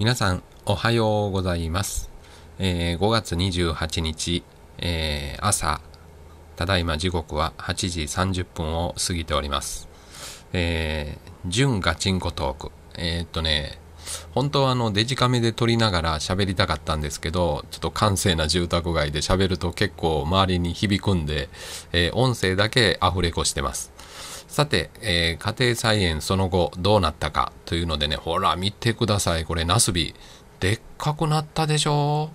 皆さんおはようございます、えー、5月28日、えー、朝ただいま時刻は8時30分を過ぎておりますえー、純ガチンコトークえー、っとね本当はあのデジカメで撮りながら喋りたかったんですけど、ちょっと閑静な住宅街で喋ると結構周りに響くんで、えー、音声だけアフレコしてます。さて、えー、家庭菜園その後どうなったかというのでね、ほら見てください。これナスビ。でっかくなったでしょ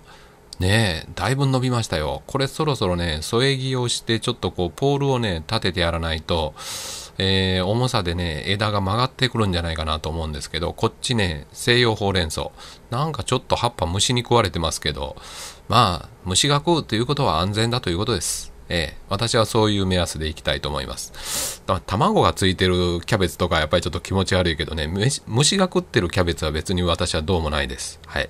ねえ、だいぶ伸びましたよ。これそろそろね、添え木をしてちょっとこうポールをね、立ててやらないと、えー、重さでね、枝が曲がってくるんじゃないかなと思うんですけど、こっちね、西洋ほうれん草。なんかちょっと葉っぱ虫に食われてますけど、まあ、虫が食うということは安全だということです。ええ、私はそういう目安でいきたいと思います。卵がついてるキャベツとかやっぱりちょっと気持ち悪いけどね、虫が食ってるキャベツは別に私はどうもないです。はい。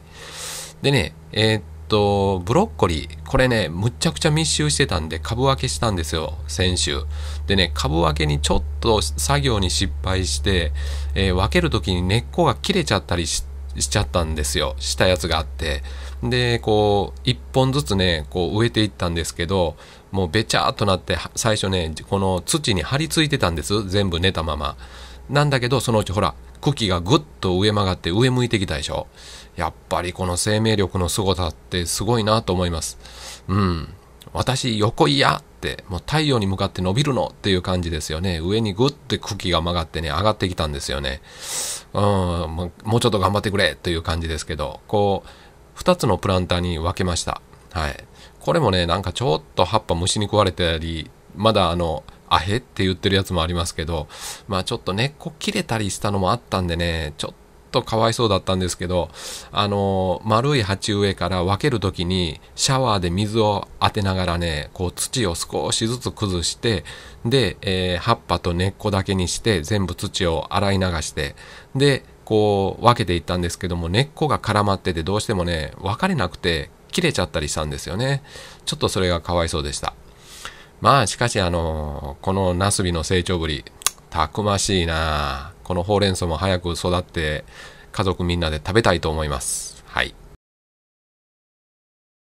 でね、えー、っと、ブロッコリー。これね、むちゃくちゃ密集してたんで株分けしたんですよ、先週。でね、株分けにちょっと作業に失敗して、えー、分けるときに根っこが切れちゃったりししちゃったんですよ。したやつがあって。で、こう、一本ずつね、こう植えていったんですけど、もうべちゃっとなって最初ねこの土に張り付いてたんです全部寝たままなんだけどそのうちほら茎がぐっと上曲がって上向いてきたでしょやっぱりこの生命力の凄さってすごいなと思いますうん私横嫌ってもう太陽に向かって伸びるのっていう感じですよね上にぐって茎が曲がってね上がってきたんですよねうんもうちょっと頑張ってくれという感じですけどこう2つのプランターに分けましたはいこれもね、なんかちょっと葉っぱ虫に食われたり、まだあの、アヘって言ってるやつもありますけど、まあちょっと根っこ切れたりしたのもあったんでね、ちょっととかわいそうだったんですけど、あの、丸い鉢植えから分ける時に、シャワーで水を当てながらね、こう土を少しずつ崩して、で、えー、葉っぱと根っこだけにして、全部土を洗い流して、で、こう分けていったんですけども、根っこが絡まっててどうしてもね、分かれなくて、切れちゃったりしたんですよね。ちょっとそれがかわいそうでした。まあ、しかし、あの、このナスビの成長ぶり、たくましいなこのほうれん草も早く育って、家族みんなで食べたいと思います。はい。